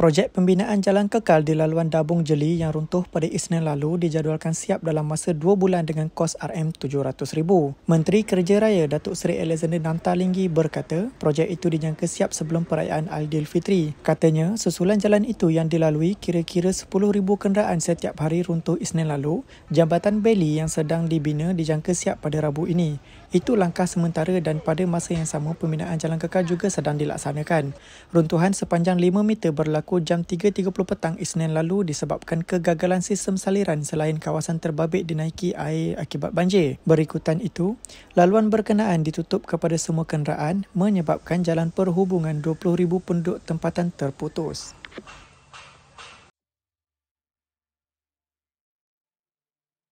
Projek pembinaan jalan kekal di laluan Dabung Jeli yang runtuh pada Isnin lalu dijadualkan siap dalam masa dua bulan dengan kos RM700,000. Menteri Kerja Raya Datuk Seri Alexander Linggi berkata projek itu dijangka siap sebelum perayaan Fitri. Katanya, susulan jalan itu yang dilalui kira-kira 10,000 kenderaan setiap hari runtuh Isnin lalu, jambatan Beli yang sedang dibina dijangka siap pada Rabu ini. Itu langkah sementara dan pada masa yang sama pembinaan jalan kekal juga sedang dilaksanakan. Runtuhan sepanjang 5 meter berlaku jam 3.30 petang Isnin lalu disebabkan kegagalan sistem saliran selain kawasan terbabit dinaiki air akibat banjir. Berikutan itu, laluan berkenaan ditutup kepada semua kenderaan menyebabkan jalan perhubungan 20,000 penduduk tempatan terputus.